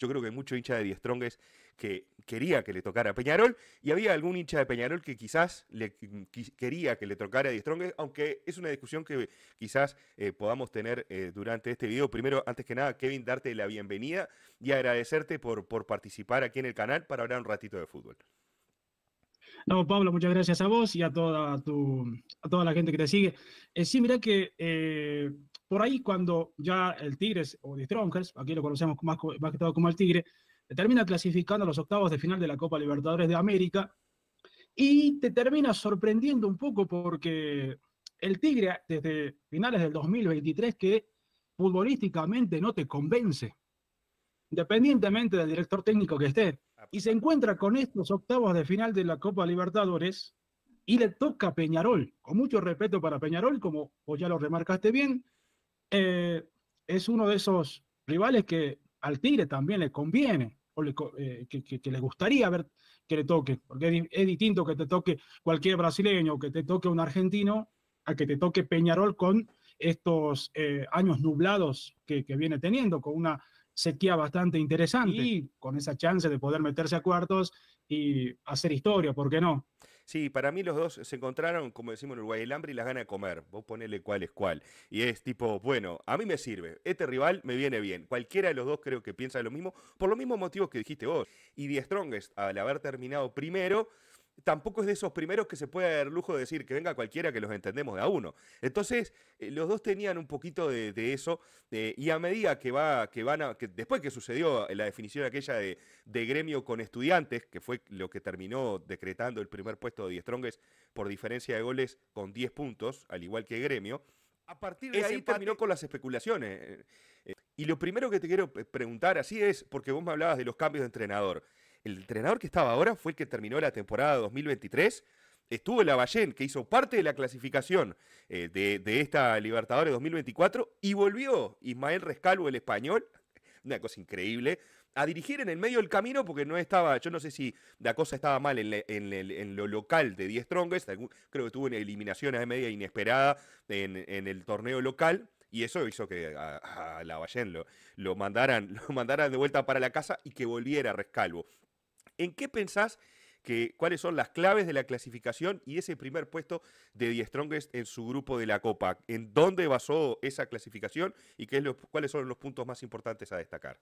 Yo creo que hay mucho hincha de Die que quería que le tocara a Peñarol y había algún hincha de Peñarol que quizás mm, quería que le tocara a Die aunque es una discusión que quizás eh, podamos tener eh, durante este video. Primero, antes que nada, Kevin, darte la bienvenida y agradecerte por, por participar aquí en el canal para hablar un ratito de fútbol. No, Pablo, muchas gracias a vos y a toda, a toda la gente que te sigue. Eh, sí, mira que por ahí cuando ya el Tigres o The Strongers, aquí lo conocemos más, que todo como el Tigre, termina clasificando a los octavos de final de la Copa Libertadores de América y te termina sorprendiendo un poco porque el Tigre desde finales del 2023 que futbolísticamente no te convence, independientemente del director técnico que esté, ah, y pues. se encuentra con estos octavos de final de la Copa Libertadores y le toca a Peñarol, con mucho respeto para Peñarol, como vos ya lo remarcaste bien, eh, es uno de esos rivales que al Tigre también le conviene, o eh, que, le gustaría ver que le toque, porque es, distinto que te toque cualquier brasileño, que te toque un argentino, a que te toque Peñarol con estos eh, años nublados que, que viene teniendo, con una sequía bastante interesante y con esa chance de poder meterse a cuartos y hacer historia, ¿por qué no? Sí, para mí los dos se encontraron, como decimos en Uruguay, el hambre y las ganas de comer. Vos ponele cuál es cuál. Y es tipo, bueno, a mí me sirve. Este rival me viene bien. Cualquiera de los dos creo que piensa lo mismo, por los mismos motivos que dijiste vos. Y The Strongest, al haber terminado primero, tampoco es de esos primeros que se puede dar lujo de decir que venga cualquiera que los entendemos de a uno. Entonces, eh, los dos tenían un poquito de, eso, eh, y a medida que va, que van a, que después que sucedió la definición aquella de, gremio con estudiantes, que fue lo que terminó decretando el primer puesto de Diez por diferencia de goles con 10 puntos, al igual que gremio, a partir de ahí terminó con las especulaciones. Eh, y lo primero que te quiero preguntar así es, porque vos me hablabas de los cambios de entrenador. El entrenador que estaba ahora fue el que terminó la temporada 2023. Estuvo Lavallén, que hizo parte de la clasificación eh, de, esta Libertadores 2024, y volvió Ismael Rescalvo, el español, una cosa increíble, a dirigir en el medio del camino porque no estaba, yo no sé si la cosa estaba mal en, lo local de Diez Strongest, creo que tuvo una eliminación a media inesperada en, el torneo local, y eso hizo que a, Lavallén lo, lo, mandaran, lo mandaran de vuelta para la casa y que volviera Rescalvo. ¿En qué pensás que cuáles son las claves de la clasificación y ese primer puesto de Die Strongest en su grupo de la Copa? ¿En dónde basó esa clasificación y qué cuáles son los puntos más importantes a destacar?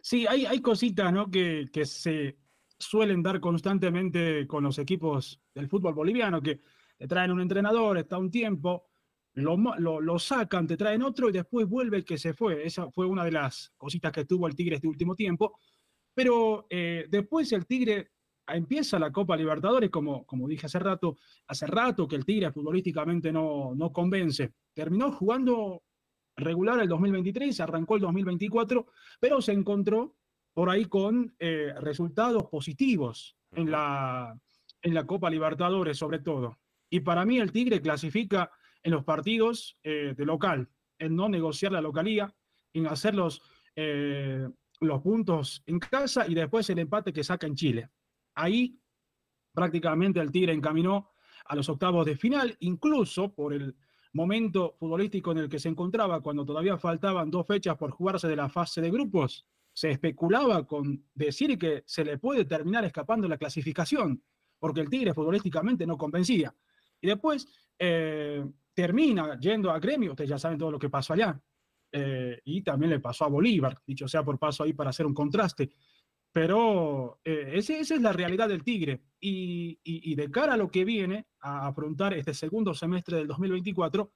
Sí, hay, hay cositas que, se suelen dar constantemente con los equipos del fútbol boliviano, que te traen un entrenador, está un tiempo, lo, sacan, te traen otro y después vuelve el que se fue. Esa fue una de las cositas que tuvo el Tigre este último tiempo. Pero eh, después el Tigre ah, empieza la Copa Libertadores, como, como dije hace rato, hace rato que el Tigre futbolísticamente no, no convence. Terminó jugando regular el 2023, arrancó el 2024, pero se encontró por ahí con eh, resultados positivos en la, en la Copa Libertadores sobre todo. Y para mí el Tigre clasifica en los partidos eh, de local, en no negociar la localía, en hacerlos los puntos en casa y después el empate que saca en Chile. Ahí prácticamente el Tigre encaminó a los octavos de final, incluso por el momento futbolístico en el que se encontraba, cuando todavía faltaban dos fechas por jugarse de la fase de grupos, se especulaba con decir que se le puede terminar escapando la clasificación, porque el Tigre futbolísticamente no convencía. Y después eh, termina yendo a Gremio, ustedes ya saben todo lo que pasó allá, eh, y también le pasó a Bolívar, dicho sea por paso ahí para hacer un contraste. Pero eh, esa es la realidad del Tigre. Y, de cara a lo que viene a afrontar este segundo semestre del 2024,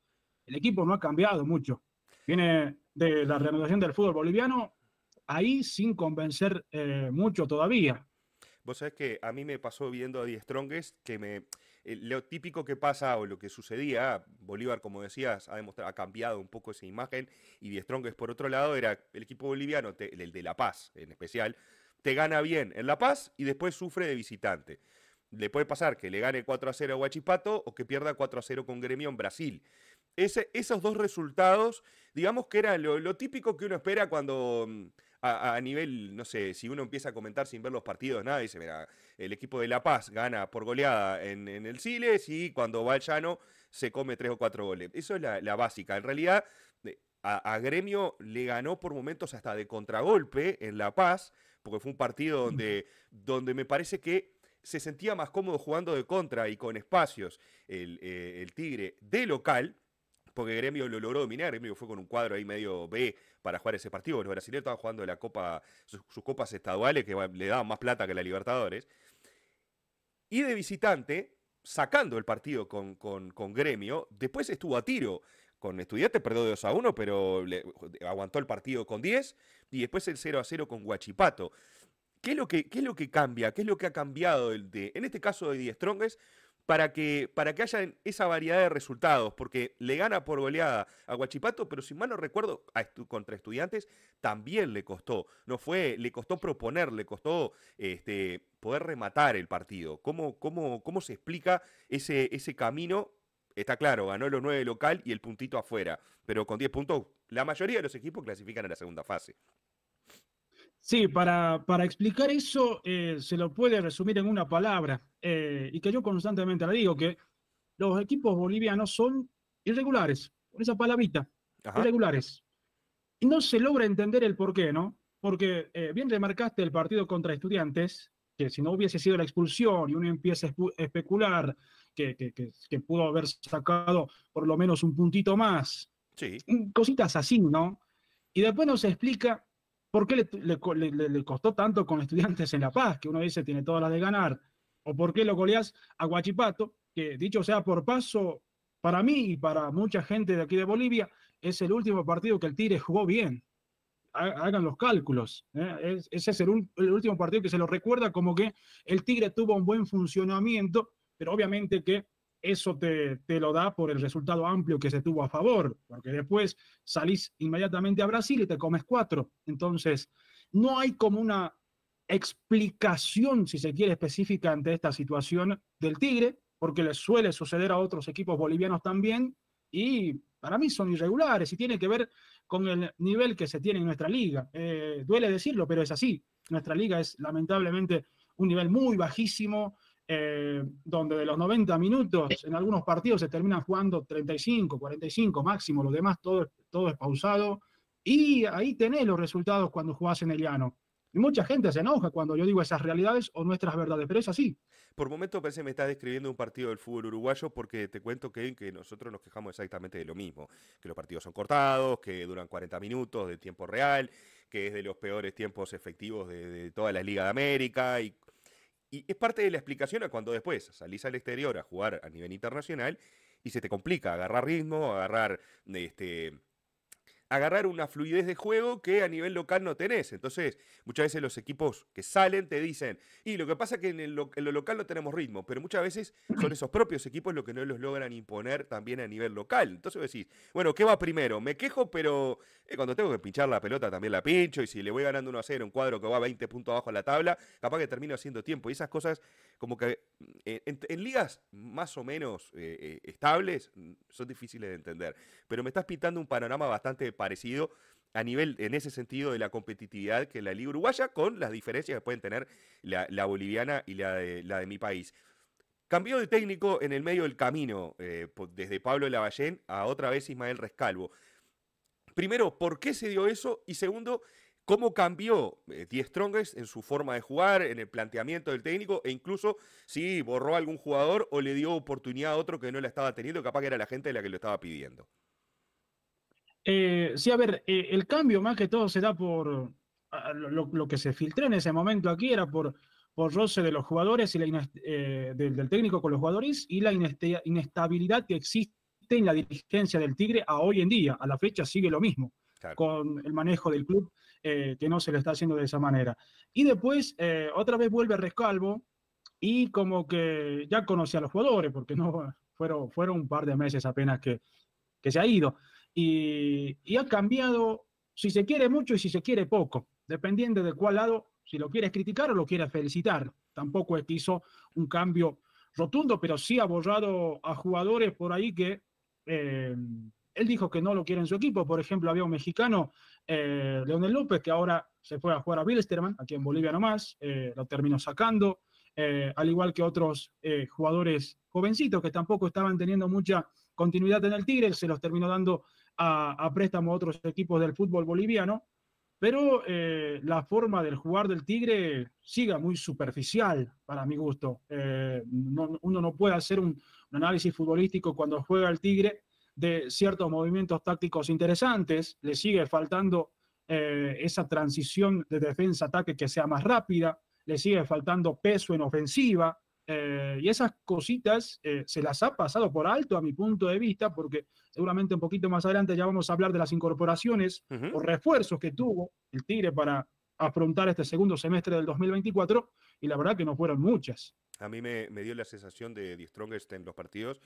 el equipo no ha cambiado mucho. Viene de la reanudación del fútbol boliviano, ahí sin convencer eh, mucho todavía. Vos sabés que a mí me pasó viendo a Die Strongest que me, eh, lo típico que pasa o lo que sucedía, Bolívar, como decías, ha, ha cambiado un poco esa imagen, y Die por otro lado, era el equipo boliviano, el de La Paz en especial, te gana bien en La Paz y después sufre de visitante. Le puede pasar que le gane 4 a 0 a Huachipato o que pierda 4 a 0 con Gremio en Brasil. esos dos resultados, digamos que era lo típico que uno espera cuando mm, a, nivel, no sé, si uno empieza a comentar sin ver los partidos, nada, dice, mira, el equipo de La Paz gana por goleada en, el Siles y cuando va al llano se come tres o cuatro goles. Eso es la, básica. En realidad, a, Gremio le ganó por momentos hasta de contragolpe en La Paz, porque fue un partido donde, donde me parece que se sentía más cómodo jugando de contra y con espacios el eh, Tigre de local porque Gremio lo logró dominar. Gremio fue con un cuadro ahí medio B para jugar ese partido. Los brasileños estaban jugando la Copa, sus, copas estaduales que le daban más plata que la Libertadores. Y de visitante, sacando el partido con, Gremio, después estuvo a tiro con Estudiantes, perdió 2 a 1, pero aguantó el partido con 10 y después el 0 a 0 con Guachipato. ¿Qué es, lo que, lo que cambia? ¿Qué es lo que ha cambiado? El de, en este caso de diez Strongest, para que, para que haya esa variedad de resultados, porque le gana por goleada a Guachipato, pero si mal no recuerdo, a contra estudiantes también le costó. No fue, le costó proponer, le costó este, poder rematar el partido. ¿Cómo, cómo, cómo se explica ese, ese camino? Está claro, ganó los nueve local y el puntito afuera, pero con diez puntos la mayoría de los equipos clasifican a la segunda fase. Sí, para, para explicar eso eh, se lo puede resumir en una palabra, eh, y que yo constantemente le digo, que los equipos bolivianos son irregulares, con esa palabrita, irregulares. Y no se logra entender el por qué, ¿no? Porque eh, bien remarcaste el partido contra estudiantes, que si no hubiese sido la expulsión y uno empieza a especular que, que, que pudo haber sacado por lo menos un puntito más, sí. cositas así, ¿no? Y después nos explica ¿Por qué le, costó tanto con estudiantes en La Paz, que uno dice tiene todas las de ganar? ¿O por qué lo goleás a Guachipato, que dicho sea por paso, para mí y para mucha gente de aquí de Bolivia, es el último partido que el Tigre jugó bien. Hagan los cálculos. ¿eh? Ese es el, el último partido que se lo recuerda como que el Tigre tuvo un buen funcionamiento, pero obviamente que eso te, te, lo da por el resultado amplio que se tuvo a favor, porque después salís inmediatamente a Brasil y te comes cuatro. Entonces, no hay como una explicación, si se quiere, específica ante esta situación del Tigre, porque le suele suceder a otros equipos bolivianos también, y para mí son irregulares y tiene que ver con el nivel que se tiene en nuestra liga. Eh, duele decirlo, pero es así. Nuestra liga es lamentablemente un nivel muy bajísimo, eh, donde de los 90 minutos en algunos partidos se terminan jugando 35, 45 máximo, los demás todo, todo es pausado. Y ahí tenés los resultados cuando jugás en el llano. Y mucha gente se enoja cuando yo digo esas realidades o nuestras verdades, pero es así. Por momentos pensé me estás describiendo un partido del fútbol uruguayo porque te cuento que, que nosotros nos quejamos exactamente de lo mismo, que los partidos son cortados, que duran 40 minutos de tiempo real, que es de los peores tiempos efectivos de, de toda la Liga de América y y es parte de la explicación a cuando después salís al exterior a jugar a nivel internacional y se te complica agarrar ritmo, agarrar este, agarrar una fluidez de juego que a nivel local no tenés. Entonces, muchas veces los equipos que salen te dicen, y lo que pasa es que en, lo, local no tenemos ritmo, pero muchas veces son esos propios equipos los que no los logran imponer también a nivel local. Entonces decís, bueno, ¿qué va primero? Me quejo, pero eh, cuando tengo que pinchar la pelota también la pincho, y si le voy ganando 1 a 0 un cuadro que va 20 puntos abajo a la tabla, capaz que termino haciendo tiempo. Y esas cosas, como que mm, en, ligas más o menos eh, eh, estables, mm, son difíciles de entender. Pero me estás pintando un panorama bastante parecido a nivel, en ese sentido, de la competitividad que la liga uruguaya, con las diferencias que pueden tener la, boliviana y la de, mi país. Cambió de técnico en el medio del camino, eh, desde Pablo Lavallén a otra vez Ismael Rescalvo. Primero, ¿por qué se dio eso? Y segundo, ¿cómo cambió eh, Diez Die en su forma de jugar, en el planteamiento del técnico? E incluso si borró a algún jugador o le dio oportunidad a otro que no la estaba teniendo, capaz que era la gente la que lo estaba pidiendo. Eh, sí, a ver, eh, el cambio más que todo se da por lo, que se filtró en ese momento aquí era por, por roce de los jugadores y la eh, del, técnico con los jugadores y la inestabilidad que existe en la dirigencia del Tigre a hoy en día. A la fecha sigue lo mismo con el manejo del club eh, que no se le está haciendo de esa manera. Y después otra vez vuelve Rescalvo y como que ya conocía a los jugadores porque no fueron, fueron un par de meses apenas que, que se ha ido y, ha cambiado, si se quiere mucho y si se quiere poco, dependiendo de cuál lado, si lo quieres criticar o lo quieres felicitar. Tampoco es que hizo un cambio rotundo, pero sí ha borrado a jugadores por ahí que eh, él dijo que no lo quiere en su equipo. Por ejemplo, había un mexicano, Leónel eh, Leonel López, que ahora se fue a jugar a Wilstermann, aquí en Bolivia nomás, eh, lo terminó sacando, al igual que otros jugadores jovencitos que tampoco estaban teniendo mucha continuidad en el Tigre, se los terminó dando a, préstamo a otros equipos del fútbol boliviano, pero eh, la forma del jugar del Tigre sigue muy superficial para mi gusto. Eh, uno no puede hacer un, análisis futbolístico cuando juega el Tigre de ciertos movimientos tácticos interesantes, le sigue faltando eh, esa transición de defensa-ataque que sea más rápida, le sigue faltando peso en ofensiva, eh, y esas cositas eh, se las ha pasado por alto a mi punto de vista, porque seguramente un poquito más adelante ya vamos a hablar de las incorporaciones o refuerzos que tuvo el Tigre para afrontar este segundo semestre del 2024, y la verdad que no fueron muchas. A mí me, dio la sensación de Die Strongest en los partidos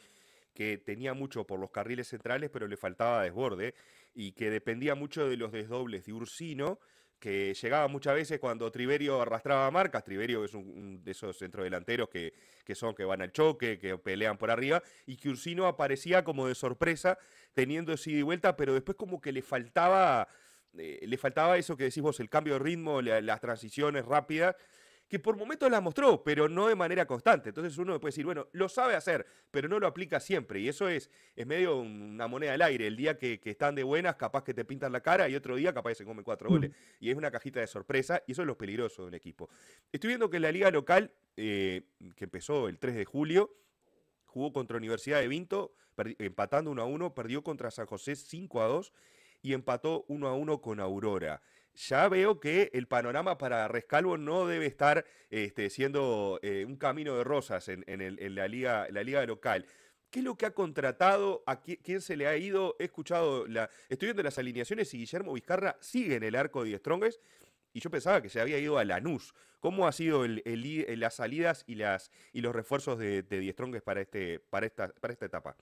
que tenía mucho por los carriles centrales, pero le faltaba desborde, y que dependía mucho de los desdobles de Ursino que llegaba muchas veces cuando Triverio arrastraba marcas, Triverio es un, de esos centrodelanteros que, que, son, que van al choque, que pelean por arriba, y que Ursino aparecía como de sorpresa, teniendo ese y vuelta, pero después como que le faltaba, eh, le faltaba eso que decís vos, el cambio de ritmo, las transiciones rápidas, que por momentos la mostró, pero no de manera constante. Entonces uno puede decir, bueno, lo sabe hacer, pero no lo aplica siempre. Y eso es, es medio una moneda al aire. El día que, están de buenas, capaz que te pintan la cara y otro día capaz que se comen cuatro mm. goles. Y es una cajita de sorpresa y eso es lo peligroso del equipo. Estoy viendo que la liga local, eh, que empezó el 3 de julio, jugó contra Universidad de Vinto, empatando 1 a 1, perdió contra San José 5 a 2 y empató 1 a 1 con Aurora ya veo que el panorama para Rescalvo no debe estar este, siendo eh, un camino de rosas en, la, liga, local. ¿Qué es lo que ha contratado? ¿A quién, se le ha ido? He escuchado, estoy viendo las alineaciones y Guillermo Vizcarra sigue en el arco de Strongest y yo pensaba que se había ido a Lanús. ¿Cómo ha sido las salidas y, los refuerzos de, de este, para esta etapa?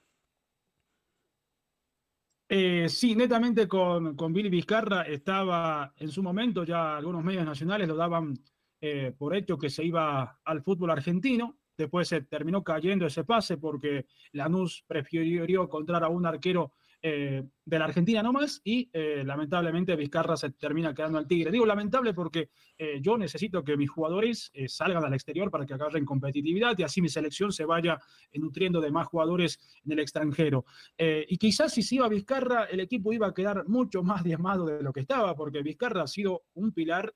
Eh, sí, netamente con, con, Billy Vizcarra estaba en su momento, ya algunos medios nacionales lo daban eh, por hecho que se iba al fútbol argentino. Después se terminó cayendo ese pase porque Lanús prefirió encontrar a un arquero eh, de la Argentina nomás y eh, lamentablemente Vizcarra se termina quedando al Tigre. Digo lamentable porque eh, yo necesito que mis jugadores salgan al exterior para que agarren competitividad y así mi selección se vaya nutriendo de más jugadores en el extranjero. y quizás si se iba Vizcarra, el equipo iba a quedar mucho más diezmado de lo que estaba, porque Vizcarra ha sido un pilar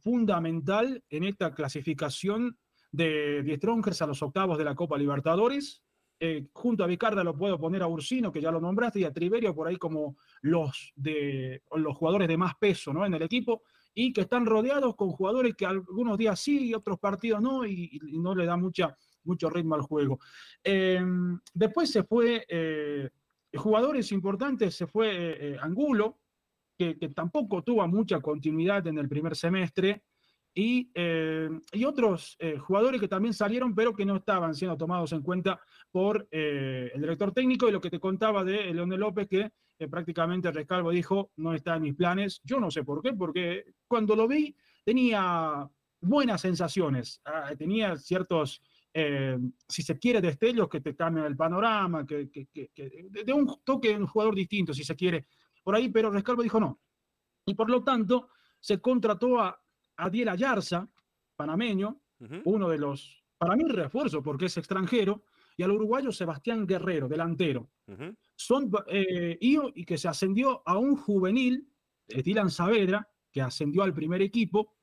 fundamental en esta clasificación de Strongers a los octavos de la Copa Libertadores eh, junto a Vicarda lo puedo poner a Ursino, que ya lo nombraste, y a Triverio por ahí como los, de, los jugadores de más peso ¿no? en el equipo, y que están rodeados con jugadores que algunos días sí y otros partidos no, y, no le da mucha, mucho ritmo al juego. Eh, después se fue, eh, jugadores importantes, se fue Angulo, que, tampoco tuvo mucha continuidad en el primer semestre, eh, y, otros eh, jugadores que también salieron, pero que no estaban siendo tomados en cuenta por eh, el director técnico. Y lo que te contaba de Leonel López, que prácticamente Rescalvo dijo, no está en mis planes. Yo no sé por qué, porque cuando lo vi tenía buenas sensaciones, ah, tenía ciertos... si se quiere, destellos que te cambian el panorama, que, de un toque de un jugador distinto, si se quiere, por ahí, pero Rescalvo dijo no. Y por lo tanto, se contrató a Adiel Ayarza, panameño, uno de los, para mí refuerzo porque es extranjero, y al uruguayo Sebastián Guerrero, delantero. Son eh, y que se ascendió a un juvenil, eh, Dylan Saavedra, que ascendió al primer equipo.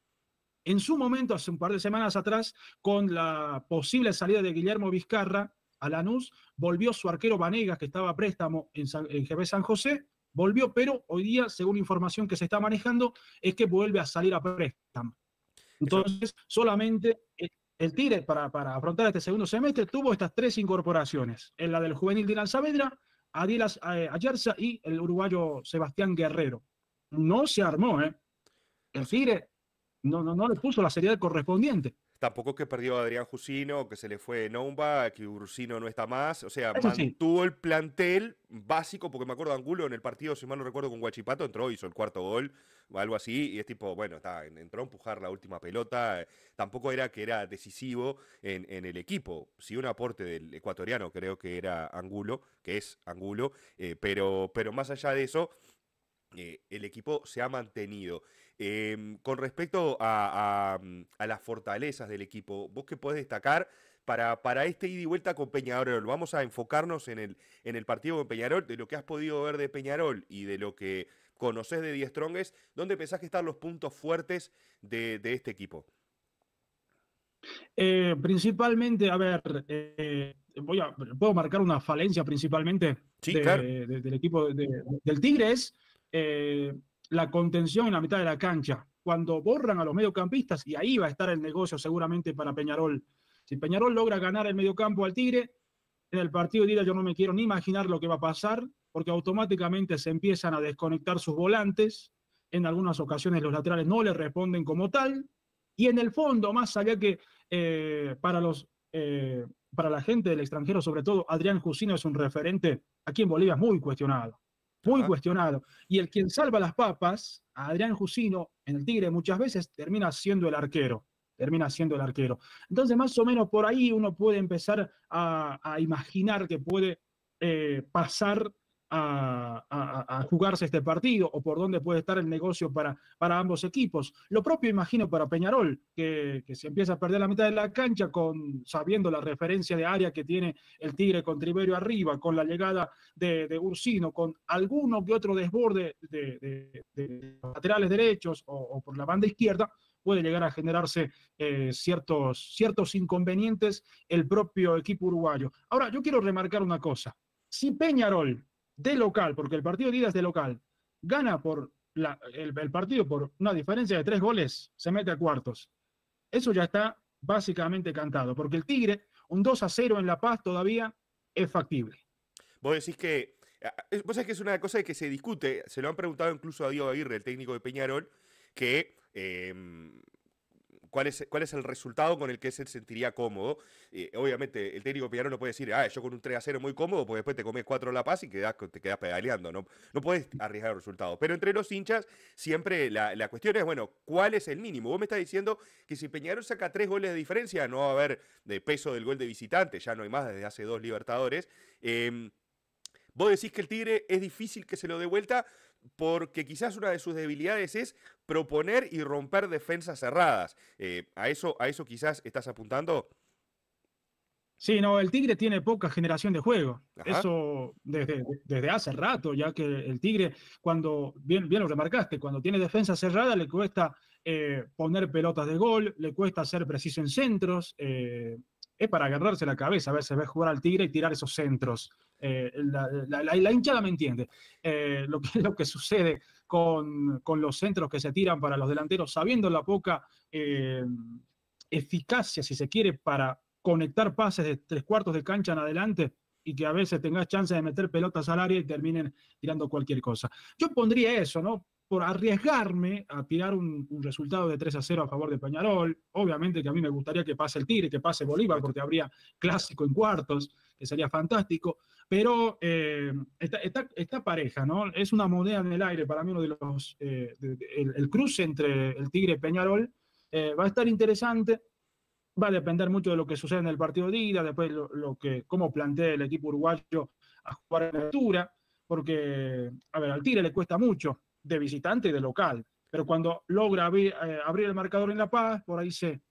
En su momento, hace un par de semanas atrás, con la posible salida de Guillermo Vizcarra a Lanús, volvió su arquero Vanegas, que estaba a préstamo en, en San José, volvió, pero hoy día, según información que se está manejando, es que vuelve a salir a préstamo. Entonces, solamente eh, el TIRE para, afrontar este segundo semestre tuvo estas tres incorporaciones, en la del juvenil Dilan Saavedra, Adil eh, Ayarza y el uruguayo Sebastián Guerrero. No se armó, ¿eh? El TIRE no, no, no le puso la seriedad correspondiente. Tampoco que perdió Adrián Jusino, que se le fue Nomba, que Ursino no está más. O sea, mantuvo el plantel básico, porque me acuerdo Angulo en el partido, si mal no recuerdo, con Guachipato, entró, hizo el cuarto gol, o algo así, y es tipo, bueno, está, entró a empujar la última pelota. Eh, tampoco era que era decisivo en, el equipo. Sí, un aporte del ecuatoriano, creo que era Angulo, que es Angulo, eh, pero, pero más allá de eso, eh, el equipo se ha mantenido. Em, con respecto mm, a, las fortalezas del equipo, ¿vos qué podés destacar para, para este ida y vuelta con Peñarol? Vamos a enfocarnos en el, en el partido con Peñarol, de lo que has podido ver de Peñarol y de lo que conoces de Diez Trongues, ¿dónde pensás que están los puntos fuertes de, este equipo? Eh, principalmente, a ver, eh, voy a, puedo marcar una falencia principalmente del equipo del Tigres. Eh, la contención en la mitad de la cancha, cuando borran a los mediocampistas, y ahí va a estar el negocio seguramente para Peñarol. Si Peñarol logra ganar el mediocampo al Tigre, en el partido de yo no me quiero ni imaginar lo que va a pasar, porque automáticamente se empiezan a desconectar sus volantes, en algunas ocasiones los laterales no le responden como tal, y en el fondo, más allá que eh, para los... Eh, para la gente del extranjero, sobre todo, Adrián Jusino es un referente aquí en Bolivia muy cuestionado muy cuestionado. Y el quien salva las papas, Adrián Jusino, en el Tigre muchas veces, termina siendo el arquero. Termina siendo el arquero. Entonces, más o menos por ahí uno puede empezar a, imaginar que puede eh, pasar a, jugarse este partido o por dónde puede estar el negocio para, para ambos equipos. Lo propio imagino para Peñarol, que, se empieza a perder la mitad de la cancha con sabiendo la referencia de área que tiene el Tigre con Triberio arriba, con la llegada de, Ursino, con alguno que otro desborde de, laterales derechos o, por la banda izquierda puede llegar a generarse eh, ciertos, ciertos inconvenientes el propio equipo uruguayo. Ahora, yo quiero remarcar una cosa. Si Peñarol de local, porque el partido de ida de local, gana por el, partido por una diferencia de tres goles, se mete a cuartos. Eso ya está básicamente cantado, porque el Tigre, un 2 a 0 en La Paz todavía es factible. Vos decís que, ah, ah, vos sabés que es una cosa que se discute, se lo han preguntado incluso a Diego Aguirre, el técnico de Peñarol, que em, cuál es, el resultado con el que se sentiría cómodo. obviamente, el técnico Peñarol no puede decir, ah, yo con un 3 a 0 muy cómodo, porque después te comes cuatro La Paz y te quedas pedaleando. No, no puedes arriesgar el resultado. Pero entre los hinchas, siempre la, cuestión es, bueno, ¿cuál es el mínimo? Vos me estás diciendo que si Peñarol saca tres goles de diferencia, no va a haber de peso del gol de visitante, ya no hay más desde hace dos Libertadores. Em, vos decís que el Tigre es difícil que se lo dé vuelta, porque quizás una de sus debilidades es proponer y romper defensas cerradas. Eh, ¿a, eso, ¿A eso quizás estás apuntando? Sí, no, el Tigre tiene poca generación de juego. Eso desde, desde, hace rato, ya que el Tigre, cuando, bien, bien lo remarcaste, cuando tiene defensa cerrada le cuesta eh, poner pelotas de gol, le cuesta ser preciso en centros, eh, es para agarrarse la cabeza, a ver veces ve jugar al Tigre y tirar esos centros. Eh, la, hinchada me entiende. Eh, lo, que, lo que sucede con, los centros que se tiran para los delanteros, sabiendo la poca eh, eficacia, si se quiere, para conectar pases de tres cuartos de cancha en adelante y que a veces tengas chance de meter pelotas al área y terminen tirando cualquier cosa. Yo pondría eso, ¿no? por arriesgarme a tirar un, resultado de 3 a 0 a favor de Peñarol. Obviamente que a mí me gustaría que pase el Tigre, que pase Bolívar, porque habría clásico en cuartos, que sería fantástico. Pero eh, esta, pareja, ¿no? Es una moneda en el aire para mí, uno de los. Eh, el, cruce entre el Tigre y Peñarol eh, va a estar interesante. Va a depender mucho de lo que sucede en el partido de ida, después lo, que, cómo plantea el equipo uruguayo a jugar en altura, porque, a ver, al Tigre le cuesta mucho de visitante y de local. Pero cuando logra eh, abrir, el marcador en La Paz, por ahí se,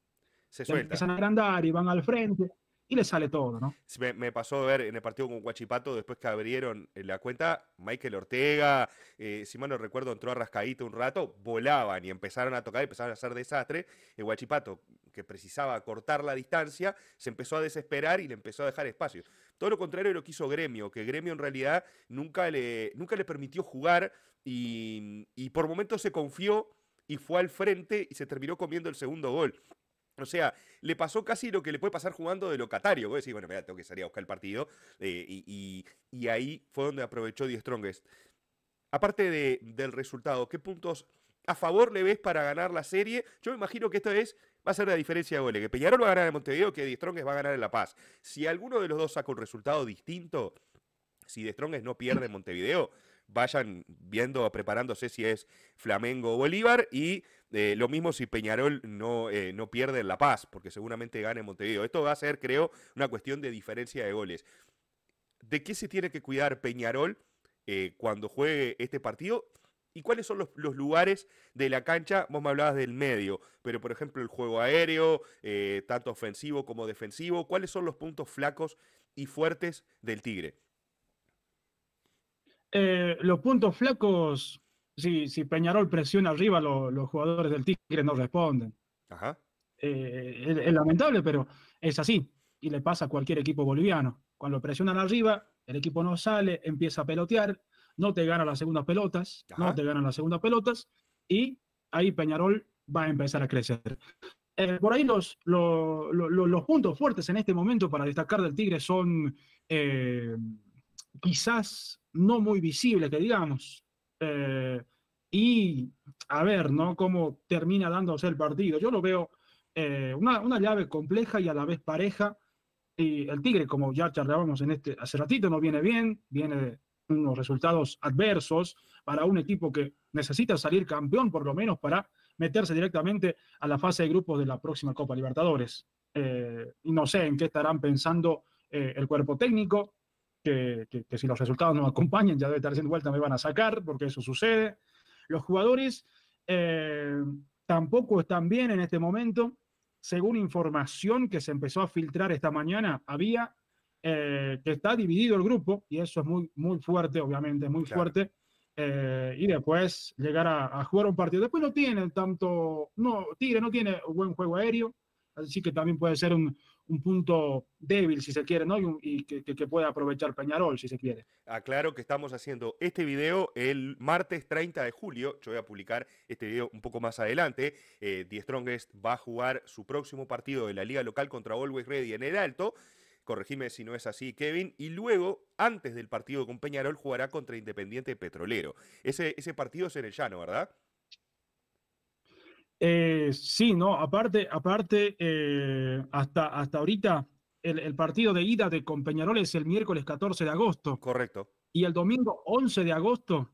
se suelta. empiezan a agrandar y van al frente y le sale todo, ¿no? Me, pasó a ver en el partido con Guachipato, después que abrieron eh, la cuenta, Michael Ortega, eh, si mal no recuerdo, entró a Rascadito un rato, volaban y empezaron a tocar, y empezaron a hacer desastre. El Guachipato, que precisaba cortar la distancia, se empezó a desesperar y le empezó a dejar espacio. Todo lo contrario de lo que hizo Gremio, que Gremio en realidad nunca le, nunca le permitió jugar, y, por momentos se confió y fue al frente y se terminó comiendo el segundo gol. O sea, le pasó casi lo que le puede pasar jugando de locatario. a decir bueno, mira, tengo que salir a buscar el partido. Eh, y, ahí fue donde aprovechó Die Strongest. Aparte del resultado, ¿qué puntos a favor le ves para ganar la serie? Yo me imagino que esta vez va a ser la diferencia de goles. Que Peñarol va a ganar en Montevideo, que Die Strongest va a ganar en La Paz. Si alguno de los dos saca un resultado distinto, si De Strongest no pierde en Montevideo, vayan viendo, preparándose si es Flamengo o Bolívar. Y eh, lo mismo si Peñarol no, eh, no pierde en La Paz, porque seguramente gane Montevideo. Esto va a ser, creo, una cuestión de diferencia de goles. ¿De qué se tiene que cuidar Peñarol eh, cuando juegue este partido? ¿Y cuáles son los, lugares de la cancha? Vos me hablabas del medio, pero por ejemplo el juego aéreo, tanto ofensivo como defensivo, ¿cuáles son los puntos flacos y fuertes del Tigre? Eh, los puntos flacos, si, Peñarol presiona arriba, los jugadores del Tigre no responden. Eh, es, lamentable, pero es así. Y le pasa a cualquier equipo boliviano. Cuando presionan arriba, el equipo no sale, empieza a pelotear, no te gana las segundas pelotas, no te ganan las segundas pelotas, y ahí Peñarol va a empezar a crecer. Eh, por ahí los, los, puntos fuertes en este momento para destacar del Tigre son eh, quizás no muy visible, que digamos. Eh, y a ver, ¿no? Cómo termina dándose el partido. Yo lo veo eh, una, llave compleja y a la vez pareja. Y el Tigre, como ya charlábamos en este, hace ratito, no viene bien, viene unos resultados adversos para un equipo que necesita salir campeón, por lo menos para meterse directamente a la fase de grupos de la próxima Copa Libertadores. Eh, y no sé en qué estarán pensando el cuerpo técnico, que, si los resultados no acompañan, ya debe estar haciendo vuelta, me van a sacar, porque eso sucede. Los jugadores eh, tampoco están bien en este momento. Según información que se empezó a filtrar esta mañana, había eh, que está dividido el grupo, y eso es muy, muy fuerte, obviamente, muy fuerte. Eh, y después llegar a, jugar un partido. Después no tiene tanto, no, Tigre no tiene buen juego aéreo, así que también puede ser un, un punto débil, si se quiere, ¿no? Y, que, pueda aprovechar Peñarol, si se quiere. Aclaro ah, que estamos haciendo este video el martes 30 de julio. Yo voy a publicar este video un poco más adelante. Eh, The Strongest va a jugar su próximo partido de la liga local contra Always Ready en el Alto. Corregime si no es así, Kevin. Y luego, antes del partido con Peñarol, jugará contra Independiente Petrolero. Ese, ese partido es en el Llano, ¿verdad? Eh, sí, no, aparte, aparte eh, hasta, hasta ahorita el, partido de ida de con Peñarol es el miércoles 14 de agosto. Correcto. Y el domingo 11 de agosto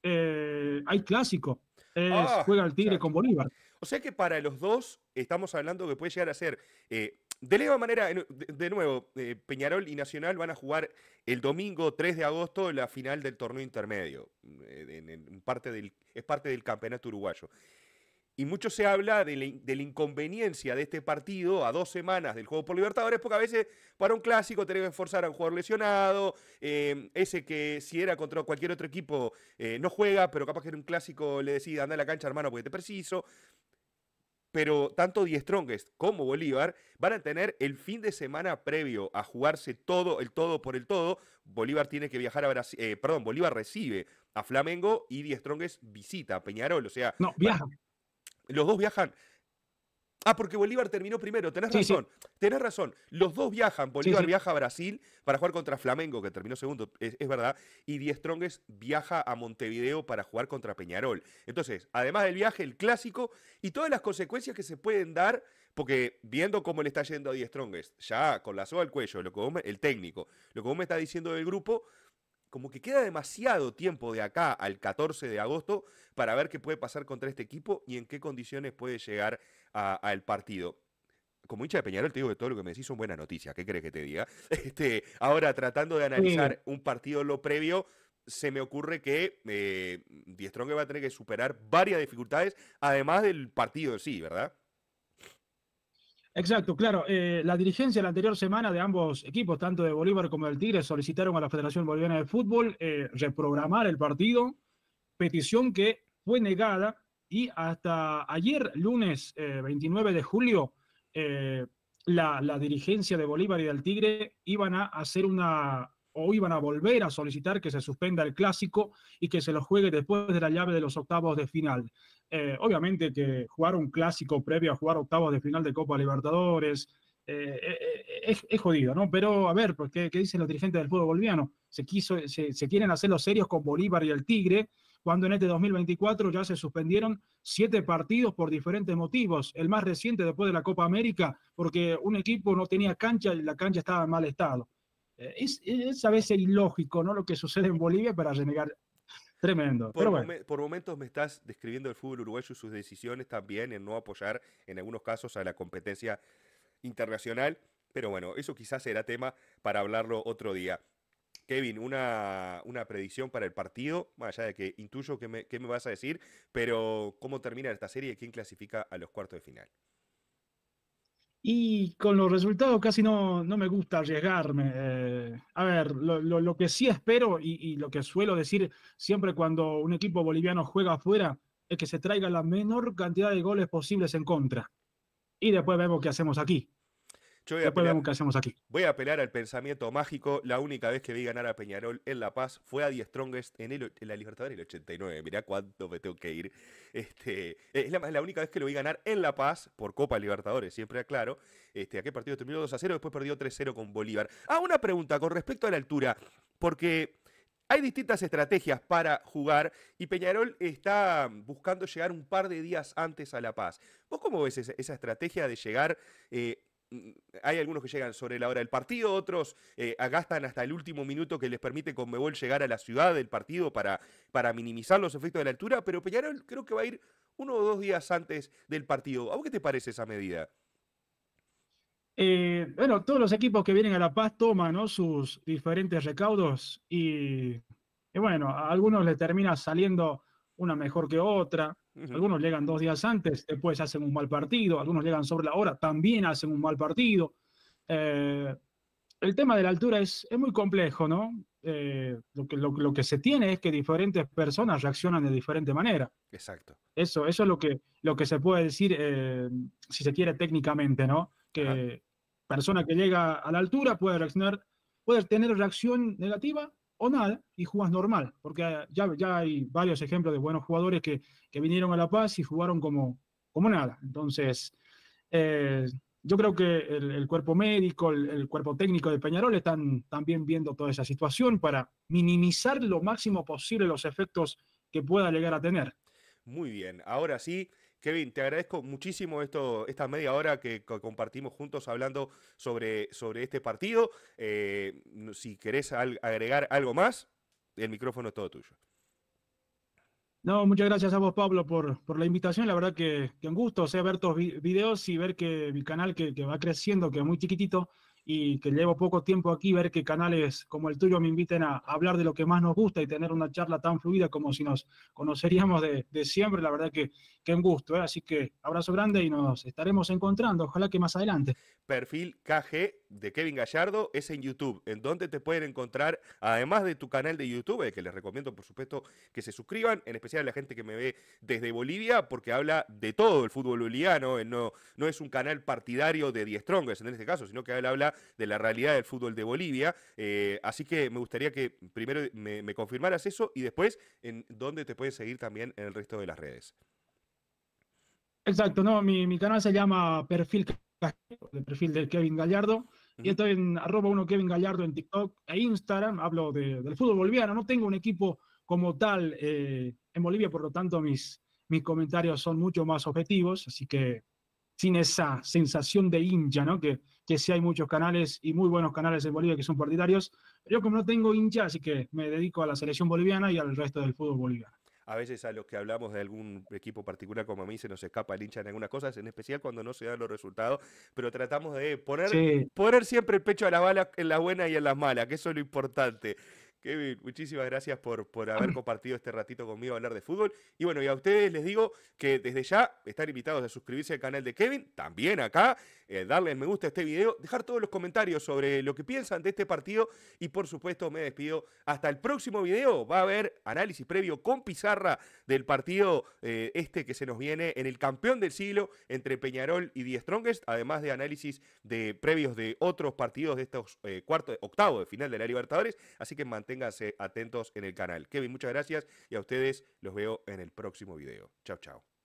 eh, hay clásico. Ah, juega el Tigre con Bolívar. O sea que para los dos estamos hablando que puede llegar a ser. Eh, de la manera, de, nuevo, Peñarol y Nacional van a jugar el domingo 3 de agosto la final del torneo intermedio. parte del, es parte del campeonato uruguayo. Y mucho se habla de la, inconveniencia de este partido a dos semanas del juego por Libertadores, porque a veces para un clásico tenés que forzar a un jugador lesionado, eh, ese que si era contra cualquier otro equipo eh, no juega, pero capaz que en un clásico le decís, anda a la cancha hermano porque te preciso. Pero tanto Die Strongest como Bolívar van a tener el fin de semana previo a jugarse todo, el todo por el todo. Bolívar tiene que viajar a Brasil, eh, perdón, Bolívar recibe a Flamengo y Die Strongest visita a Peñarol. O sea, no, viaja. Los dos viajan. Ah, porque Bolívar terminó primero, tenés razón, tenés razón. Los dos viajan, Bolívar viaja a Brasil para jugar contra Flamengo, que terminó segundo, es, verdad, y Diez Trongues viaja a Montevideo para jugar contra Peñarol. Entonces, además del viaje, el clásico y todas las consecuencias que se pueden dar, porque viendo cómo le está yendo a Diez Trongues, ya con la soga al cuello, lo que el técnico, lo que vos me está diciendo del grupo, como que queda demasiado tiempo de acá al 14 de agosto para ver qué puede pasar contra este equipo y en qué condiciones puede llegar al partido como hincha de Peñarol, te digo que todo lo que me decís son buenas noticias. ¿Qué crees que te diga? Este, ahora, tratando de analizar un partido lo previo, se me ocurre que eh, Diestrongue va a tener que superar varias dificultades, además del partido en sí, ¿verdad? Exacto, claro. Eh, la dirigencia la anterior semana de ambos equipos, tanto de Bolívar como del Tigre, solicitaron a la Federación Boliviana de Fútbol eh, reprogramar el partido, petición que fue negada y hasta ayer, lunes 29 eh, de julio, la, dirigencia de Bolívar y del Tigre iban a hacer una o iban a volver a solicitar que se suspenda el clásico y que se lo juegue después de la llave de los octavos de final. Eh, obviamente que jugar un clásico previo a jugar octavos de final de Copa Libertadores eh, eh, es, jodido, ¿no? Pero a ver, pues, ¿qué, dicen los dirigentes del fútbol boliviano? Se, quiso, se quieren hacer los serios con Bolívar y el Tigre, cuando en este 2024 ya se suspendieron siete partidos por diferentes motivos. El más reciente después de la Copa América, porque un equipo no tenía cancha y la cancha estaba en mal estado. Eh, es, a veces ilógico ¿no? lo que sucede en Bolivia para renegar. Tremendo. Por, momentos me estás describiendo el fútbol uruguayo y sus decisiones también en no apoyar en algunos casos a la competencia internacional. Pero bueno, eso quizás será tema para hablarlo otro día. Kevin, una, una, predicción para el partido, más allá de que intuyo qué me, me vas a decir, pero ¿cómo termina esta serie y quién clasifica a los cuartos de final? Y con los resultados casi no, me gusta arriesgarme. Eh. a ver, lo, que sí espero y, y, lo que suelo decir siempre cuando un equipo boliviano juega afuera es que se traiga la menor cantidad de goles posibles en contra. Y después vemos qué hacemos aquí voy a, apelar, aquí? voy a apelar al pensamiento mágico. La única vez que vi ganar a Peñarol en La Paz fue a Die Strongest en, el, en la Libertadores del 89. Mirá cuánto me tengo que ir. Este, eh, es la, única vez que lo vi ganar en La Paz por Copa Libertadores, siempre aclaro. Este, qué partido terminó 2 a 0, después perdió 3 0 con Bolívar. Ah, una pregunta con respecto a la altura, porque. Hay distintas estrategias para jugar y Peñarol está buscando llegar un par de días antes a La Paz. ¿Vos cómo ves esa, estrategia de llegar eh, Mm, hay algunos que llegan sobre la hora del partido, otros eh, agastan hasta el último minuto que les permite con Conmebol llegar a la ciudad del partido para, para minimizar los efectos de la altura, pero Peñarol creo que va a ir uno o dos días antes del partido. ¿A vos qué te parece esa medida? Eh, bueno, todos los equipos que vienen a La Paz toman sus diferentes recaudos y, y bueno, a algunos les termina saliendo una mejor que otra. Algunos llegan dos días antes, después hacen un mal partido, algunos llegan sobre la hora, también hacen un mal partido. Eh, el tema de la altura es, muy complejo, ¿no? Eh, lo, que, se tiene es que diferentes personas reaccionan de diferente manera. Exacto. Eso, es lo que, se puede decir, eh, si se quiere técnicamente, ¿no? Que persona que llega a la altura puede reaccionar, puede tener reacción negativa o nada y jugas normal, porque ya, ya hay varios ejemplos de buenos jugadores que, vinieron a La Paz y jugaron como, como nada. Entonces, eh, yo creo que el, cuerpo médico, el, cuerpo técnico de Peñarol están también viendo toda esa situación para minimizar lo máximo posible los efectos que pueda llegar a tener. Muy bien, ahora sí, Kevin, te agradezco muchísimo esto, esta media hora que compartimos juntos hablando sobre, sobre este partido. Eh, si querés agregar algo más, el micrófono es todo tuyo. No, muchas gracias a vos, Pablo, por, por la invitación. La verdad que, que un gusto, sea, ver tus videos y ver que mi canal que va creciendo, que es muy chiquitito, y que llevo poco tiempo aquí, ver que canales como el tuyo me inviten a hablar de lo que más nos gusta y tener una charla tan fluida como si nos conoceríamos de, siempre, la verdad que, que un gusto. ¿eh? Así que abrazo grande y nos estaremos encontrando, ojalá que más adelante. Perfil KG de Kevin Gallardo es en YouTube, en donde te pueden encontrar, además de tu canal de YouTube, eh, que les recomiendo por supuesto que se suscriban, en especial a la gente que me ve desde Bolivia, porque habla de todo el fútbol boliviano, eh, no, no es un canal partidario de diez Strongers en este caso, sino que habla de la realidad del fútbol de Bolivia. Eh, así que me gustaría que primero me, confirmaras eso y después en dónde te pueden seguir también en el resto de las redes. Exacto, no, mi, mi, canal se llama Perfil el perfil de Kevin Gallardo. Y estoy en arroba uno Kevin Gallardo en TikTok e Instagram. Hablo del fútbol boliviano. No tengo un equipo como tal eh, en Bolivia, por lo tanto mis, mis comentarios son mucho más objetivos. Así que sin esa sensación de hincha, ¿no? Que, que sí hay muchos canales y muy buenos canales en Bolivia que son partidarios. Yo como no tengo hincha, así que me dedico a la selección boliviana y al resto del fútbol boliviano a veces a los que hablamos de algún equipo particular como a mí se nos escapa el hincha en algunas cosas, en especial cuando no se dan los resultados, pero tratamos de poner, siempre el pecho a la bala en las buenas y en las malas, que eso es lo importante. Kevin, muchísimas gracias por, por haber compartido este ratito conmigo a hablar de fútbol. Y bueno, y a ustedes les digo que desde ya están invitados a suscribirse al canal de Kevin, también acá, eh, darle me gusta a este video, dejar todos los comentarios sobre lo que piensan de este partido y por supuesto me despido hasta el próximo video. Va a haber análisis previo con pizarra del partido eh, este que se nos viene en el campeón del siglo entre Peñarol y The Strongest, además de análisis de previos de otros partidos de estos eh, cuartos, octavos de final de la Libertadores. Así que mantengan Ténganse atentos en el canal. Kevin, muchas gracias y a ustedes los veo en el próximo video. Chao, chao.